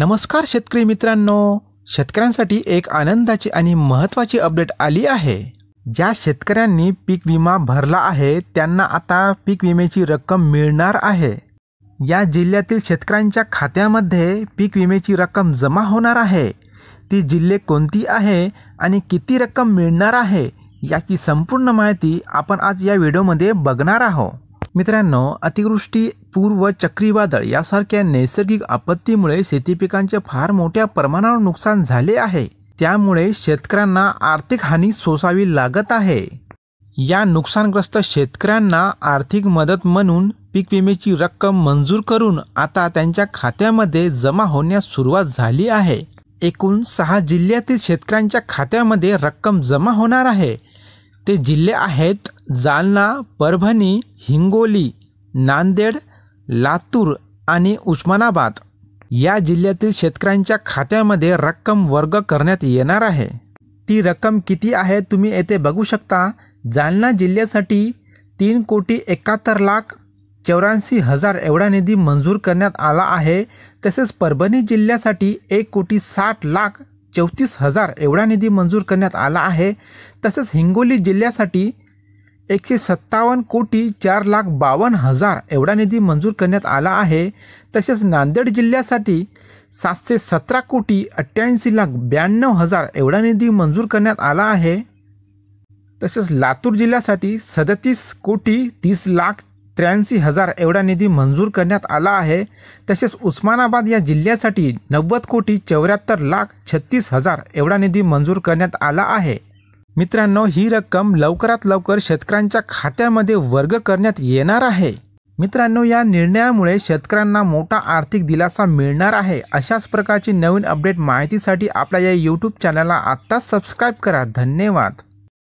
नमस्कार शेतकरी मित्रांनो शेतकऱ्यांसाठी एक आनंदाची आणि महत्त्वाची अपडेट आली आहे ज्या शेतकऱ्यांनी पीक विमा भरला आहे त्यांना आता पीक विम्याची रक्कम मिळणार आहे या जिल्ह्यातील शेतकऱ्यांच्या खात्यामध्ये पीक विम्याची रक्कम जमा होणार आहे ती जिल्हे कोणती आहे आणि किती रक्कम मिळणार आहे याची संपूर्ण माहिती आपण आज या व्हिडिओमध्ये बघणार आहोत मित्रांनो अतिवृष्टी पूर व चक्रीवादळ यासारख्या नैसर्गिक आपत्तीमुळे शेती पिकांचे फार मोठ्या प्रमाणावर नुकसान झाले आहे त्यामुळे शेतकऱ्यांना आर्थिक हानी सोसावी लागत आहे या नुकसानग्रस्त शेतकऱ्यांना आर्थिक मदत म्हणून पीक विम्याची रक्कम मंजूर करून आता त्यांच्या खात्यामध्ये जमा होण्यास सुरुवात झाली आहे एकूण सहा जिल्ह्यातील शेतकऱ्यांच्या खात्यामध्ये रक्कम जमा होणार आहे ते जिल्हे आहेत जालना परभणी हिंगोली नांदेड लातूर आणि उस्मानाबाद या जिल्ह्यातील शेतकऱ्यांच्या खात्यामध्ये रक्कम वर्ग करण्यात येणार आहे ती रक्कम किती आहे तुम्ही येथे बघू शकता जालना जिल्ह्यासाठी तीन कोटी एकाहत्तर लाख चौऱ्याऐंशी हजार एवढा निधी मंजूर करण्यात आला आहे तसेच परभणी जिल्ह्यासाठी एक कोटी साठ लाख चौतीस हजार एवढा निधी मंजूर करण्यात आला आहे तसेच हिंगोली जिल्ह्यासाठी एकशे सत्तावन्न कोटी चार लाख बावन्न हजार एवढा निधी मंजूर करण्यात आला आहे तसेच नांदेड जिल्ह्यासाठी सातशे सतरा कोटी अठ्ठ्याऐंशी लाख ब्याण्णव हजार एवढा निधी मंजूर करण्यात आला आहे तसेच लातूर जिल्ह्यासाठी सदतीस कोटी तीस लाख त्र्याऐंशी हजार एवढा निधी मंजूर करण्यात आला आहे तसेच उस्मानाबाद या जिल्ह्यासाठी नव्वद कोटी चौऱ्याहत्तर लाख छत्तीस हजार एवढा निधी मंजूर करण्यात आला आहे मित्रांनो ही रक्कम लवकरात लवकर शेतकऱ्यांच्या खात्यामध्ये वर्ग करण्यात येणार आहे मित्रांनो या निर्णयामुळे शेतकऱ्यांना मोठा आर्थिक दिलासा मिळणार आहे अशाच प्रकारची नवीन अपडेट माहितीसाठी आपल्या या यूट्यूब चॅनलला आत्ताच सबस्क्राईब करा धन्यवाद